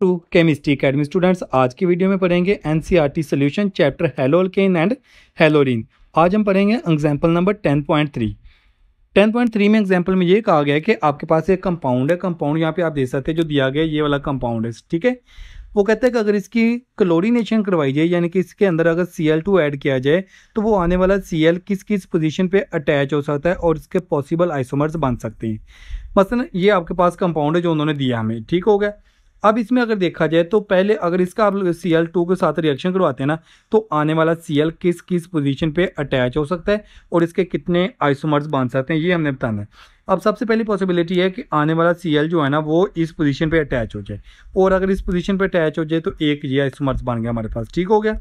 to chemistry academy students आज की video में पढ़ेंगे N C R T solution chapter haloalkanes and haloarenes आज हम पढ़ेंगे example number ten point three ten point three में एग्जाम्पल में ये कहा गया है कि आपके पास एक कंपाउंड है कंपाउंड यहाँ पे आप देख सकते हैं जो दिया गया ये वाला कंपाउंड है ठीक है वो कहते हैं कि अगर इसकी क्लोरीनेशन करवाई जाए यानी कि इसके अंदर अगर सी एल टू ऐड किया जाए तो वो आने वाला सी एल किस किस पोजिशन पर अटैच हो सकता है और इसके पॉसिबल आइसोमर्स बन सकते हैं मसलन ये आपके पास कंपाउंड है जो उन्होंने दिया हमें ठीक हो गया अब इसमें अगर देखा जाए तो पहले अगर इसका आप सी एल टू के साथ रिएक्शन करवाते हैं ना तो आने वाला सी एल किस किस पोजीशन पे अटैच हो सकता है और इसके कितने आइसोमर्स बांध सकते हैं ये हमने बताना है अब सबसे पहली पॉसिबिलिटी है कि आने वाला सी एल जो है ना वो इस पोजीशन पे अटैच हो जाए और अगर इस पोजीशन पे अटैच हो जाए तो एक ये आइसोमर्स बन गया हमारे पास ठीक हो गया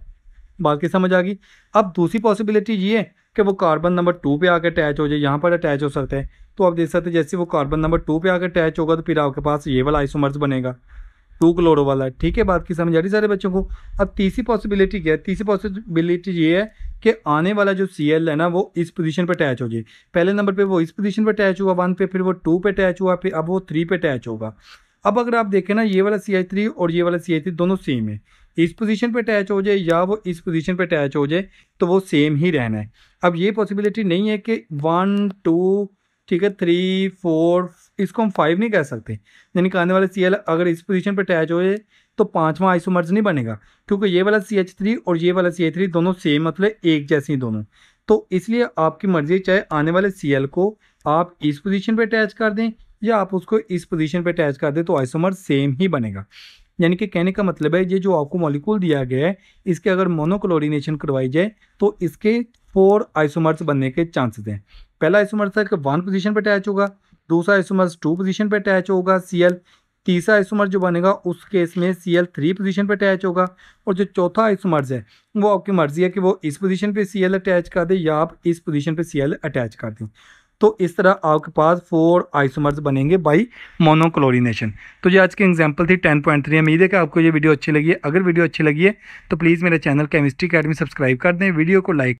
बात की समझ आ गई अब दूसरी पॉसिबिलिटी ये है कि वो कार्बन नंबर टू पे आकर अटैच हो जाए यहाँ पर अटैच हो सकता है तो आप देख सकते हैं जैसे वो कार्बन नंबर टू पे आकर अटैच होगा तो फिर आपके पास ये वाला आइसोमर्स बनेगा टू करोड़ वाला है ठीक है बात की समझ आ रही सारे बच्चों को अब तीसरी पॉसिबिलिटी क्या है तीसरी पॉसिबिलिटी ये है कि आने वाला जो सी एल है ना वो इस पोजीशन पर अटैच हो जाए पहले नंबर पे वो इस पोजीशन पर अटैच हुआ वन पे फिर वो टू पे अटैच हुआ फिर अब वो थ्री पे अटैच होगा अब अगर आप देखें ना ये वाला सी आई थ्री और ये वाला सी आई थ्री दोनों सेम है इस पोजीशन पर अटैच हो जाए या वो इस पोजीशन पर अटैच हो जाए तो वो सेम ही रहना है अब ये पॉसिबिलिटी नहीं है कि वन टू ठीक है थ्री फोर इसको हम फाइव नहीं कह सकते यानी कि आने वाला सी अगर इस पोजीशन पर अटैच हो जाए तो पांचवा आइसोमर्ज नहीं बनेगा क्योंकि ये वाला सी एच थ्री और ये वाला सी एच थ्री दोनों सेम मतलब एक जैसे ही दोनों तो इसलिए आपकी मर्जी चाहे आने वाले सी एल को आप इस पोजीशन पर अटैच कर दें या आप उसको इस पोजीशन पर अटैच कर दें तो आइसोमर सेम ही बनेगा यानी कि कहने का मतलब है ये जो आपको मॉलिक्यूल दिया गया है इसके अगर मोनोक्लोरिनेशन करवाई जाए तो इसके फोर आइसोमर्स बनने के चांसेस हैं पहला आइसोमर सर वन पोजीशन पर अटैच होगा दूसरा आइसोमर टू पोजीशन पर अटैच होगा एल तीसरा आइसोमर जो बनेगा उस केस में सी एल थ्री पोजीशन पर अटैच होगा और जो चौथा आइसोमर्ज है वो आपकी मर्जी है कि वो इस पोजीशन पे सी एल अटैच कर दें या आप इस पोजीशन पे सी एल अटैच कर दें तो इस तरह आपके पास फोर आइसोमर्स बनेंगे बाई मोनोक्लोरिनेशन तो ये आज की एग्जांपल थी टेन पॉइंट थ्री उम्मीद है कि आपको ये वीडियो अच्छी लगी है अगर वीडियो अच्छी लगी है तो प्लीज़ मेरे चैनल केमिस्ट्री अकेडमी सब्सक्राइब कर दें वीडियो को लाइक